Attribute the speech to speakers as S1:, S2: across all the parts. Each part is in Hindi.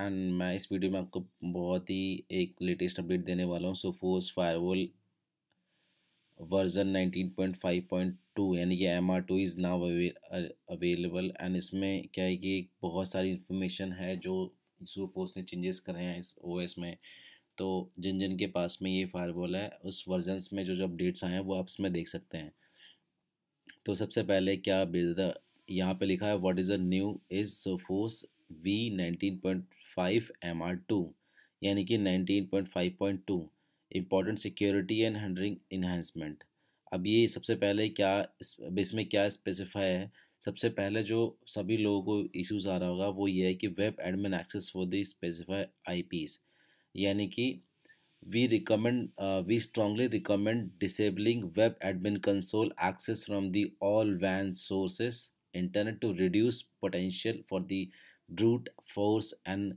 S1: एंड मैं इस वीडियो में आपको बहुत ही एक लेटेस्ट अपडेट देने वाला हूँ Sophos firewall version nineteen point point five two यानी कि M R two is now available and इसमें क्या है कि बहुत सारी इन्फॉर्मेशन है जो सोफोस ने चेंजेस करे हैं इस ओ एस में तो जिन जिन के पास में ये फायरवॉल है उस वर्जन में जो जो अपडेट्स आए हैं वो आप इसमें देख सकते हैं तो सबसे पहले क्या यहाँ पे लिखा है what is a new is Sophos V nineteen point five M R two यानी कि nineteen point five point two important security and handling enhancement अब ये सबसे पहले क्या अब इसमें क्या स्पेसिफाई है सबसे पहले जो सभी लोगों को इशूज़ आ रहा होगा वो ये है कि web admin access for the specify IPs यानी कि we recommend we strongly recommend disabling web admin console access from the all वैन sources internet to reduce potential for the brute force and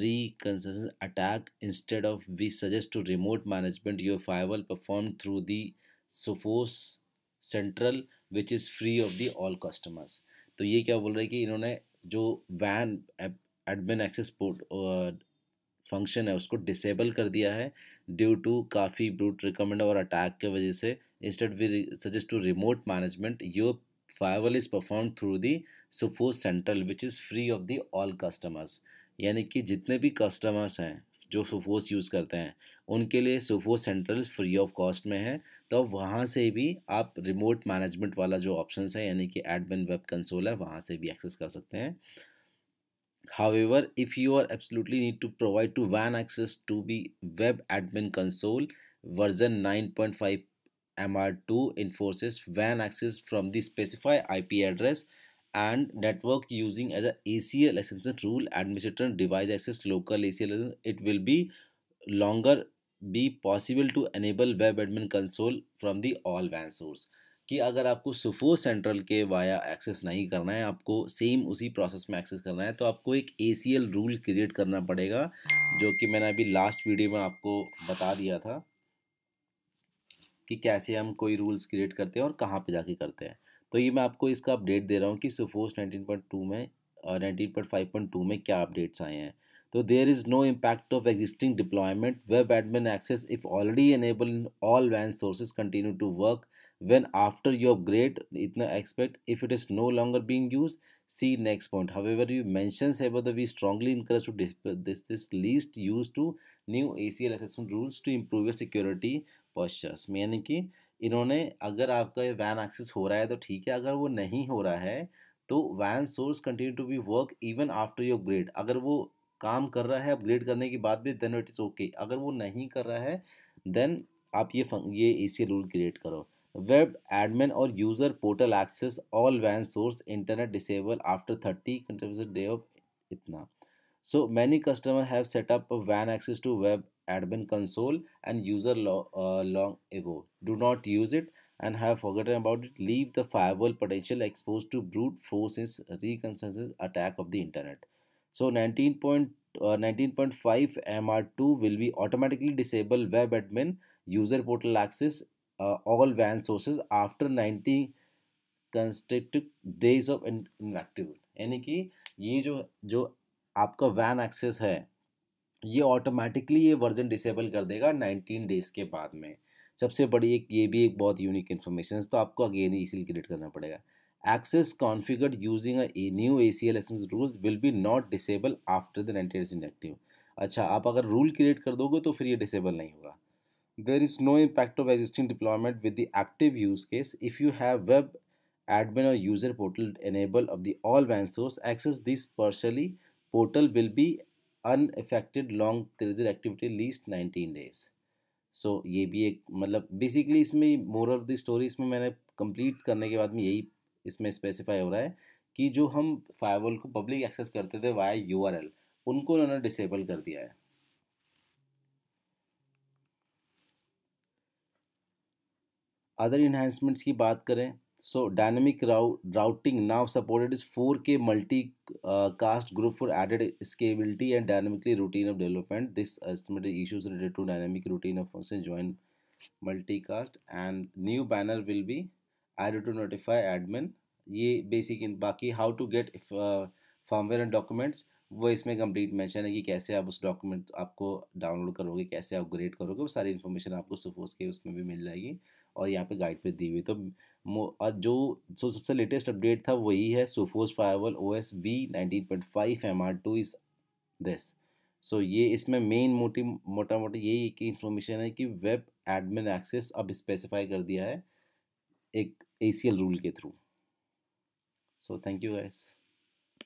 S1: reconnaissance attack instead of we suggest to remote management your firewall performed through the Sophos Central which is free of the all customers तो ये क्या बोल रहे हैं कि इन्होंने जो वैन एडमिन एक्सेस पोर्ट फंक्शन है उसको डिसेबल कर दिया है ड्यू टू काफ़ी ब्रूट रिकमेंड और अटैक के वजह से instead we suggest to remote management your firewall is perform through the Sophos central which is free of the all customers यानी कि जितने भी कस्टमर्स हैं जो सुफोस यूज़ करते हैं उनके लिए Sophos central free of cost में है तो वहाँ से भी आप रिमोट मैनेजमेंट वाला जो ऑप्शन है यानी कि एडमिन वेब कंसोल है वहाँ से भी एक्सेस कर सकते हैं However, if you are absolutely need to provide to वैन access to be web admin console version nine point five MR2 enforces WAN access from the specified IP address and network using as a ACL extension rule administrator device access local ACL it will be longer be possible to enable web admin console from the all WAN source कि अगर आपको सुफो सेंट्रल के वाया एक्सेस नहीं करना है आपको सेम उसी प्रोसेस में एक्सेस करना है तो आपको एक ए रूल क्रिएट करना पड़ेगा जो कि मैंने अभी लास्ट वीडियो में आपको बता दिया था कि कैसे हम कोई रूल्स क्रिएट करते हैं और कहाँ पर जाके करते हैं तो ये मैं आपको इसका अपडेट दे रहा हूँ कि नाइनटीन पॉइंट टू में nineteen point point five two में क्या अपडेट्स आए हैं तो there is no impact of existing deployment web admin access if already enable in all वैन sources continue to work when after you upgrade इतना expect if it is no longer being use see next point however you mention we strongly encourage to this this least use to new A C L assessment rules to improve your security postures यानी कि इन्होंने अगर आपका ये वैन एक्सेस हो रहा है तो ठीक है अगर वो नहीं हो रहा है तो वैन source continue to be work even after your grade अगर वो काम कर रहा है अपग्रेड करने के बाद भी देन इट इज़ ओके अगर वो नहीं कर रहा है देन आप ये ये ए सी रूल क्रिएट करो वेब एडमिन और यूज़र पोर्टल एक्सेस ऑल वैन source internet disable after thirty continuous day of इतना so many customer have setup वैन access to web admin console and user lo uh, long ago. Do not use it and have forgotten about it. Leave the firewall potential exposed to brute forces, reconsensus attack of the internet. So 19.5 uh, MR2 will be automatically disable web admin user portal access uh, all WAN sources after 19 constructive days of inactivity. यानी कि ये जो जो आपका VAN access है ये ऑटोमेटिकली ये वर्जन डिसेबल कर देगा नाइनटीन डेज़ के बाद में सबसे बड़ी एक ये भी एक बहुत यूनिक इन्फॉर्मेशन तो आपको अगेन इसीलिए क्रिएट करना पड़ेगा access configured using A C L SMS rule will be not disable after the ninety days inactive. अच्छा आप अगर रूल क्रिएट कर दोगे तो फिर ये डिसेबल नहीं होगा there is no impact of existing deployment with the active use case if you have web admin और user portal enable of the all वैन access this personally portal will be unaffected long treasure activity least nineteen days so ये भी एक मतलब बेसिकली इसमें मोर ऑफ द स्टोरी इसमें मैंने कंप्लीट करने के बाद में यही इसमें स्पेसिफाई हो रहा है कि जो हम फायरवॉल को पब्लिक एक्सेस करते थे वाई यू उनको उन्होंने डिसेबल कर दिया है अदर इन्हांसमेंट्स की बात करें So dynamic route, routing now supported is 4K multi-cast uh, group for added scalability and dynamically routine of development. This estimated issues related to dynamic routine of function join multicast and new banner will be added to notify admin. ये बेसिक इन बाकी how to get firmware and documents वो इसमें कंप्लीट मेंशन है कि कैसे आप उस डॉक्यूमेंट आपको डाउनलोड करोगे कैसे अपग्रेड करोगे वो सारी इन्फॉर्मेशन आपको सुफोर्स के उसमें भी मिल जाएगी और यहाँ पे गाइड पे दी हुई तो जो सो सबसे लेटेस्ट अपडेट था वही है Sophos firewall O S V nineteen point five M R two is this so ये इसमें मेन मोटी मोटा मोटी यही की इन्फॉर्मेशन है कि वेब एडमिन एक्सेस अब स्पेसिफाई कर दिया है एक ए सी एल रूल के through so thank you guys